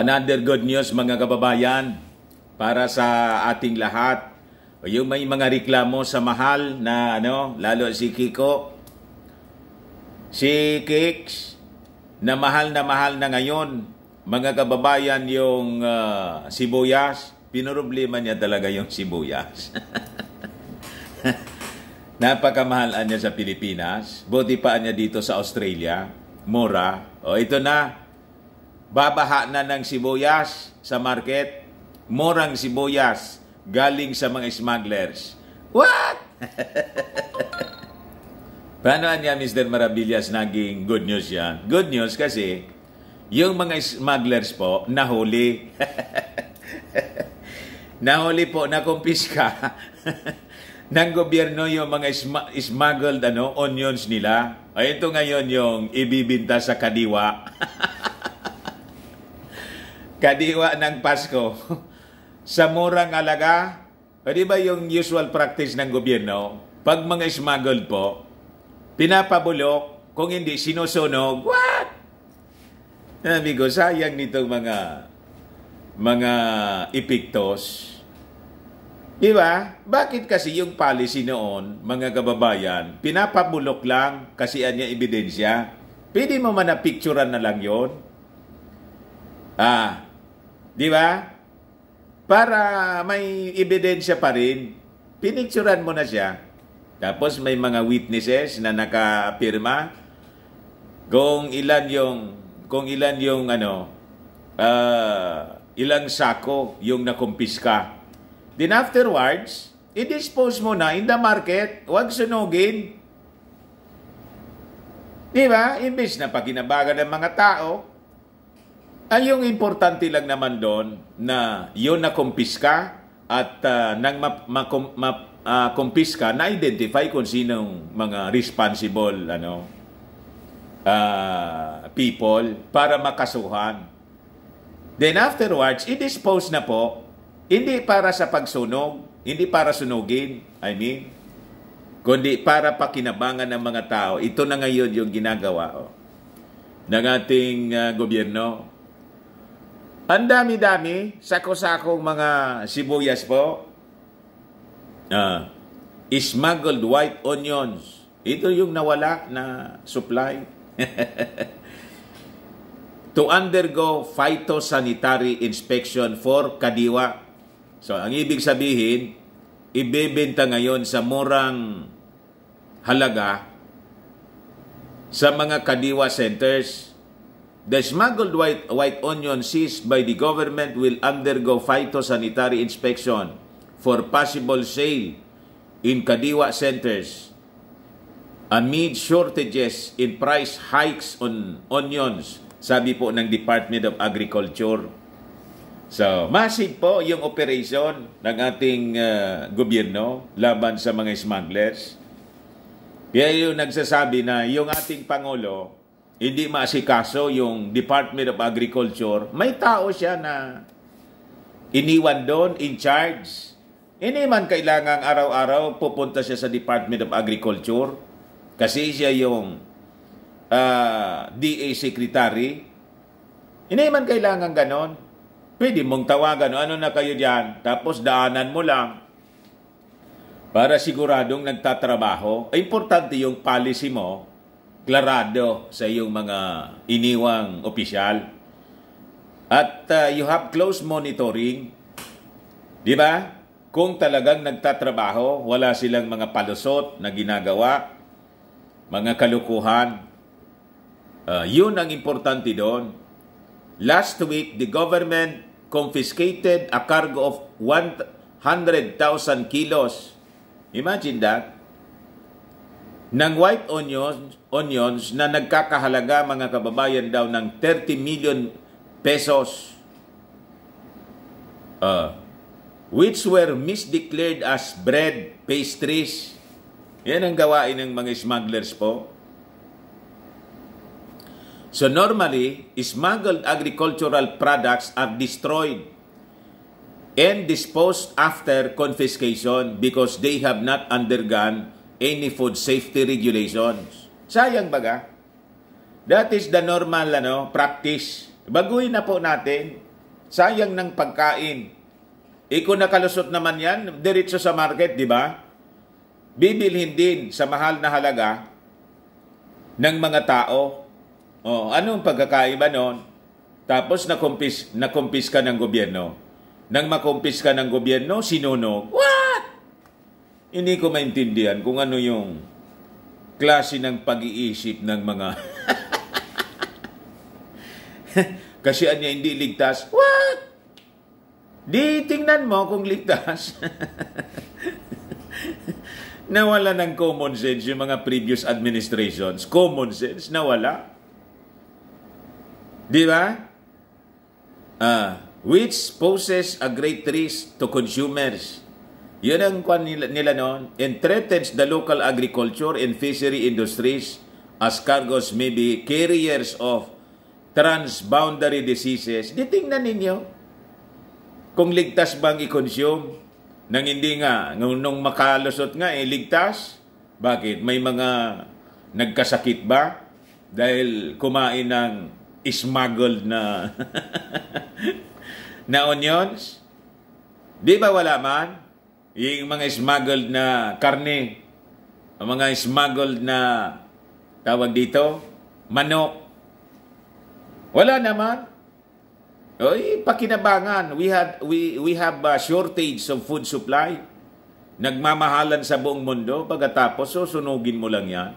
Another good news mga kababayan para sa ating lahat. Yung may mga reklamo sa mahal na ano, lalo si Kiko, si Kicks, na mahal na mahal na ngayon, mga kababayan, yung uh, sibuyas, pinroblema niya talaga yung sibuyas. Napakamahalan niya sa Pilipinas. Buti pa niya dito sa Australia. Mura. O ito na, babaha na ng sibuyas sa market, morang sibuyas galing sa mga smugglers. What? Paano niya Mr. Marabillas naging good news yan? Good news kasi yung mga smugglers po nahuli. nahuli po, nakumpiska ng gobyerno yung mga isma- smuggled ano, onions nila. Ay, ito ngayon yung ibibinta sa kadiwa kadiwa ng Pasko sa murang alaga, o di ba yung usual practice ng gobyerno, pag mga smuggled po, pinapabulok, kung hindi sinusunog, what? Sabi ko, sayang nitong mga mga epiktos. Di ba? Bakit kasi yung policy noon, mga kababayan, pinapabulok lang kasi anya ebidensya? Pwede mo man na picturean na lang yon. Ah, Di ba? Para may ebidensya pa rin, pinicturan mo na siya. Tapos may mga witnesses na nakapirma kung ilan yung kung ilan yung ano uh, ilang sako yung nakumpiska. Then afterwards, i-dispose mo na in the market, huwag sunugin. Di ba? Imbis na pakinabagan ng mga tao, ay, yung importante lang naman doon na yun na ah, ah, kumpiska at uh, nang map, makum, map, uh, na-identify kung sinong mga responsible ano, uh, people para makasuhan. Then afterwards, i-dispose na po, hindi para sa pagsunog, hindi para sunugin, I mean, kundi para pakinabangan ng mga tao. Ito na ngayon yung ginagawa oh, ng ating uh, gobyerno ang dami-dami, sako-sakong mga sibuyas po. Uh, smuggled white onions. Ito yung nawala na supply. to undergo phytosanitary inspection for kadiwa. So, ang ibig sabihin, ibebenta ngayon sa murang halaga sa mga kadiwa centers The smuggled white, white onion seized by the government will undergo phytosanitary inspection for possible sale in Kadiwa centers amid shortages in price hikes on onions, sabi po ng Department of Agriculture. So, massive po yung operation ng ating uh, gobyerno laban sa mga smugglers. Kaya yung nagsasabi na yung ating Pangulo, hindi maasikaso yung Department of Agriculture, may tao siya na iniwan doon, in charge. Hindi man kailangang araw-araw pupunta siya sa Department of Agriculture kasi siya yung uh, ah, DA Secretary. Hindi man kailangan ganon. Pwede mong tawagan, ano na kayo dyan, tapos daanan mo lang para siguradong nagtatrabaho. Ay, importante yung policy mo klarado sa iyong mga iniwang opisyal. At uh, you have close monitoring. Di ba? Kung talagang nagtatrabaho, wala silang mga palusot na ginagawa, mga kalukuhan. Uh, yun ang importante doon. Last week, the government confiscated a cargo of 100,000 kilos. Imagine that ng white onions, onions na nagkakahalaga mga kababayan daw ng 30 million pesos uh, which were misdeclared as bread pastries. Yan ang gawain ng mga smugglers po. So normally, smuggled agricultural products are destroyed and disposed after confiscation because they have not undergone any food safety regulations. Sayang baga. That is the normal ano, practice. Baguhin na po natin. Sayang ng pagkain. Iko nakalusot naman yan, diretso sa market, di ba? Bibilhin din sa mahal na halaga ng mga tao. Oh, anong pagkakaiba noon? Tapos nakumpis, nakumpis ka ng gobyerno. Nang makumpis ka ng gobyerno, sinunog. What? Hindi ko maintindihan kung ano yung klase ng pag-iisip ng mga... Kasi niya hindi ligtas. What? Di tingnan mo kung ligtas. nawala ng common sense yung mga previous administrations. Common sense, nawala. Di ba? Ah, which poses a great risk to consumers yun ang kwan nila, nila noon. And threatens the local agriculture and fishery industries as cargos may be carriers of transboundary diseases. Ditingnan ninyo kung ligtas bang i-consume nang hindi nga, nung makalusot nga, eh, ligtas. Bakit? May mga nagkasakit ba? Dahil kumain ng smuggled na na onions? Di ba wala man? Yung mga smuggled na karne, ang mga smuggled na tawag dito, manok. Wala naman. Oy, pakinabangan. We had we we have a shortage of food supply. Nagmamahalan sa buong mundo pagkatapos susunugin mo lang 'yan.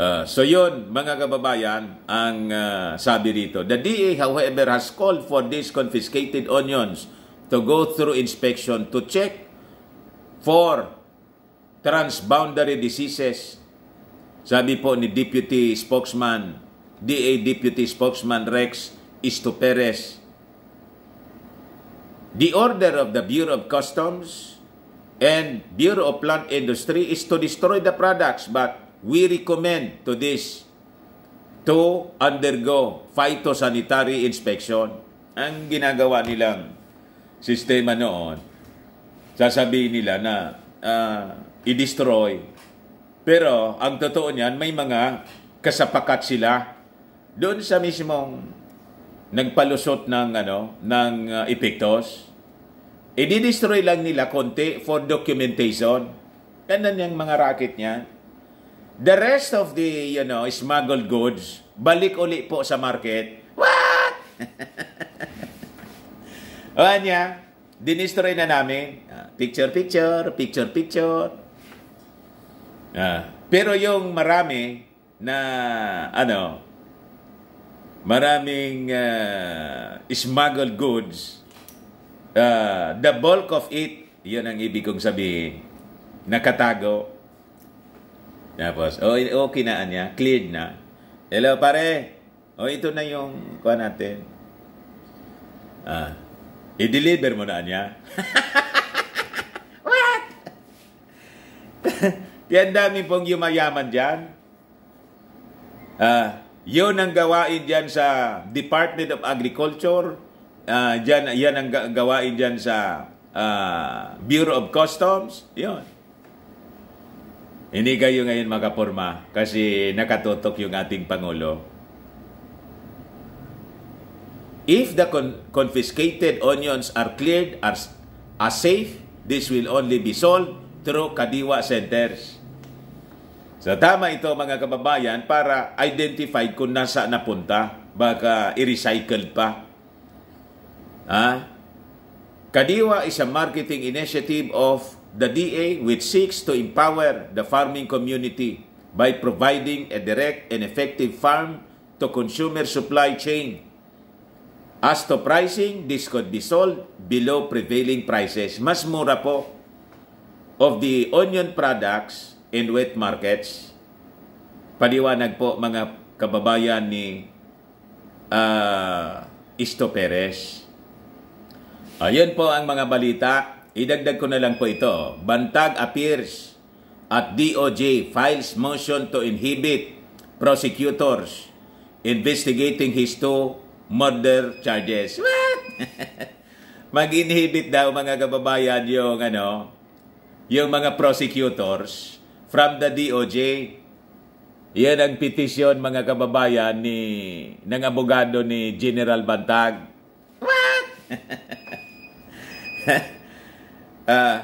Uh, so yun, mga kababayan, ang uh, sabi rito, the DA, however, has called for these confiscated onions to go through inspection to check for transboundary diseases. Sabi po ni Deputy Spokesman, DA Deputy Spokesman Rex Isto The order of the Bureau of Customs and Bureau of Plant Industry is to destroy the products but we recommend to this to undergo phytosanitary inspection. Ang ginagawa nilang sistema noon, sasabihin nila na uh, i-destroy. Pero ang totoo niyan, may mga kasapakat sila doon sa mismong nagpalusot ng ano ng uh, epektos i-destroy lang nila konti for documentation ganun yung mga racket niyan the rest of the you know smuggled goods balik uli po sa market what O anya, dinistroy na namin. Ah, picture, picture, picture, picture. Ah, pero yung marami na ano, maraming uh, smuggled goods, uh, the bulk of it, yun ang ibig kong sabihin, nakatago. Tapos, oh, okay na niya, cleared na. Hello pare, oh, ito na yung kuha natin. Ah, I-deliver mo na niya. What? Yan dami pong yumayaman dyan. Uh, yun ang gawain dyan sa Department of Agriculture. Uh, dyan, yan ang gawain dyan sa uh, Bureau of Customs. Yun. Hindi kayo ngayon makaporma kasi nakatutok yung ating Pangulo If the con- confiscated onions are cleared as, as safe, this will only be sold through Kadiwa centers. So tama ito mga kababayan para identify kung nasa napunta. Baka i-recycle pa. Ha? Kadiwa is a marketing initiative of the DA which seeks to empower the farming community by providing a direct and effective farm to consumer supply chain As to pricing, this could be sold below prevailing prices. Mas mura po of the onion products in wet markets. Paliwanag po mga kababayan ni uh, Isto Perez. Ayan po ang mga balita. Idagdag ko na lang po ito. Bantag appears at DOJ files motion to inhibit prosecutors investigating his two murder charges. What? Mag-inhibit daw mga kababayan yung ano, yung mga prosecutors from the DOJ. Yan ang petisyon mga kababayan ni ng abogado ni General Bantag. What? uh, ah.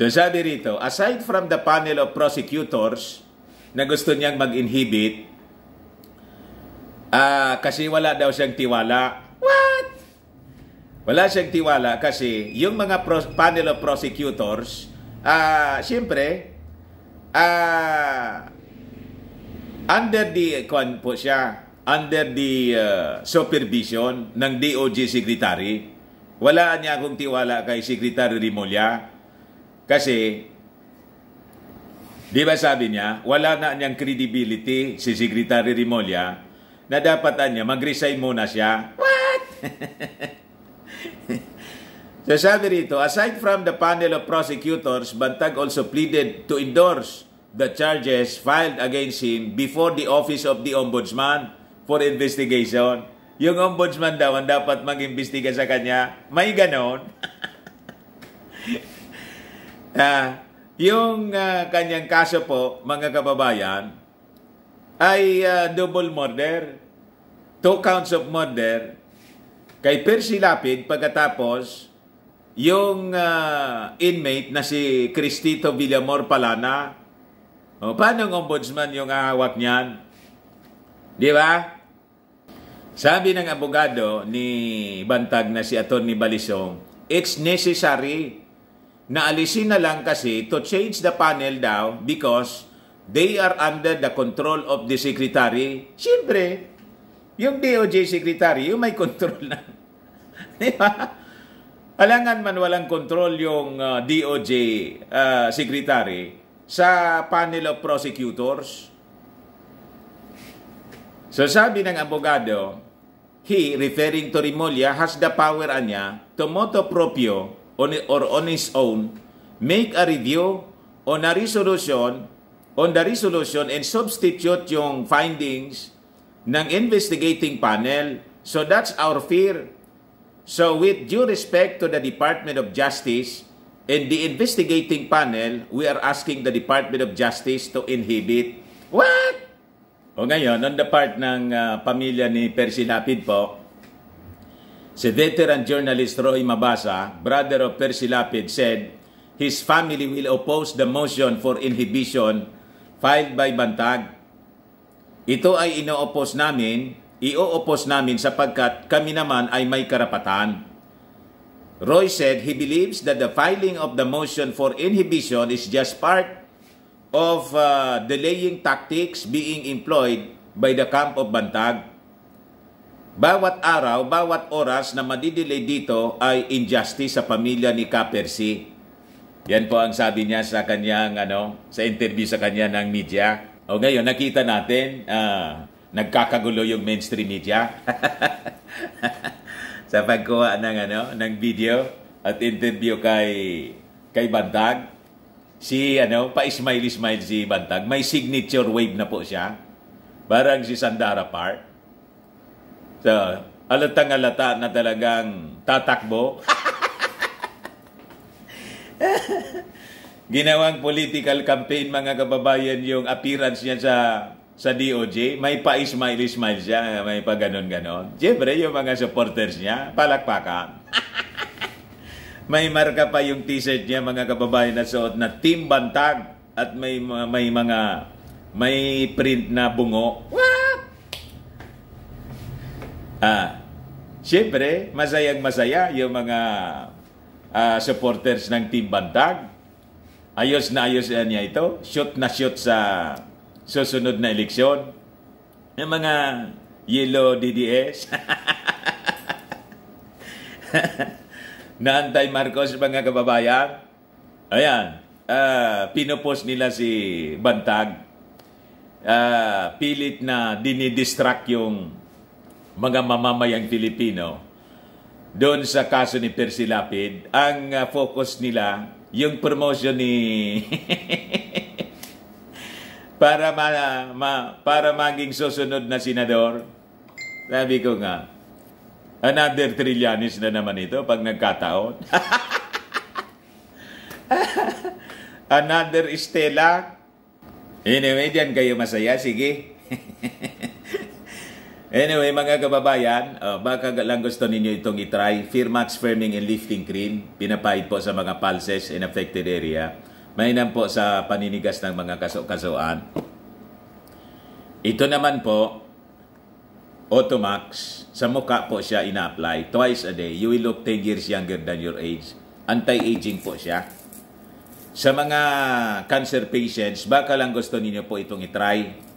so sabi rito, aside from the panel of prosecutors na gusto niyang mag-inhibit, Ah, kasi wala daw siyang tiwala. What? Wala siyang tiwala kasi yung mga pros- panel of prosecutors, ah, siyempre, ah, under the, kwan po siya, under the uh, supervision ng DOJ Secretary. Wala niya akong tiwala kay Secretary Rimolya kasi di ba sabi niya, wala na niyang credibility si Secretary Rimolya na dapat niya, mag-resign muna siya. What? so sabi rito, aside from the panel of prosecutors, Bantag also pleaded to endorse the charges filed against him before the Office of the Ombudsman for investigation. Yung ombudsman daw ang dapat mag-imbestiga sa kanya. May ganon. uh, yung uh, kanyang kaso po, mga kababayan, ay uh, double murder. Two counts of murder kay Percy Lapid pagkatapos yung uh, inmate na si Cristito Villamor Palana. O, paano ng ombudsman yung ahawak niyan? Di ba? Sabi ng abogado ni Bantag na si Atty. Balisong, it's necessary na alisin na lang kasi to change the panel daw because they are under the control of the secretary. Siyempre, yung DOJ secretary, yung may control na. Di ba? Alangan man walang control yung uh, DOJ uh, secretary sa panel of prosecutors. So sabi ng abogado, he, referring to Rimolya, has the power anya to moto proprio on, or on his own make a review on a resolution on the resolution and substitute yung findings ng investigating panel. So that's our fear. So with due respect to the Department of Justice and the investigating panel, we are asking the Department of Justice to inhibit. What? O ngayon, on the part ng uh, pamilya ni Percy Lapid po, si veteran journalist Roy Mabasa, brother of Percy Lapid, said his family will oppose the motion for inhibition filed by Bantag. Ito ay inoopos namin, ioopos namin sapagkat kami naman ay may karapatan. Roy said he believes that the filing of the motion for inhibition is just part of uh, delaying tactics being employed by the camp of Bantag. Bawat araw, bawat oras na madidelay dito ay injustice sa pamilya ni Kapersi. Yan po ang sabi niya sa kanyang ano, sa interview sa kanya ng media. O ngayon nakita natin uh, nagkakagulo yung mainstream media sa pagkuha ng ano, ng video at interview kay kay Bantag. Si ano, pa-smile-smile si Bantag. May signature wave na po siya. Barang si Sandara Park. So, alatang alata na talagang tatakbo. Ginawang political campaign mga kababayan yung appearance niya sa sa DOJ, may pa smile smile siya, may pa ganon-ganon. Siyempre, yung mga supporters niya, palakpakan. may marka pa yung t-shirt niya, mga kababayan na suot na Team Bantag at may, may mga, may print na bungo. What? Ah, siyempre, masayang-masaya yung mga uh, supporters ng Team Bantag. Ayos na ayos na niya ito. Shoot na shoot sa susunod na eleksyon. Yung mga yellow DDS. Naantay Marcos mga kababayan. Ayan. Uh, pinupost nila si Bantag. Uh, pilit na dinidistract yung mga mamamayang Pilipino doon sa kaso ni Percy Lapid, ang uh, focus nila yung promotion ni para ma, ma, para maging susunod na senador. Sabi ko nga, another trillianis na naman ito pag nagkataon. another Stella. Anyway, dyan kayo masaya. Sige. Anyway, mga kababayan, uh, baka lang gusto ninyo itong itry. Firmax Firming and Lifting Cream, pinapahid po sa mga pulses in affected area. Mainam po sa paninigas ng mga kaso-kasuan. Ito naman po, Automax, sa mukha po siya ina-apply. Twice a day, you will look 10 years younger than your age. Anti-aging po siya. Sa mga cancer patients, baka lang gusto ninyo po itong itry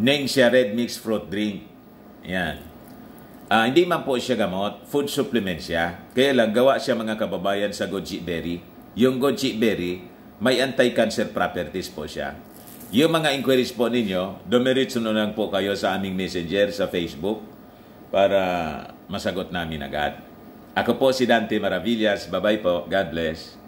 Ningxia Red Mix Fruit Drink. Yan. Uh, hindi man po siya gamot, food supplement siya. Kaya lang, gawa siya mga kababayan sa goji berry. Yung goji berry, may anti-cancer properties po siya. Yung mga inquiries po ninyo, dumiritso na lang po kayo sa aming messenger sa Facebook para masagot namin agad. Ako po si Dante Maravillas. Bye-bye po. God bless.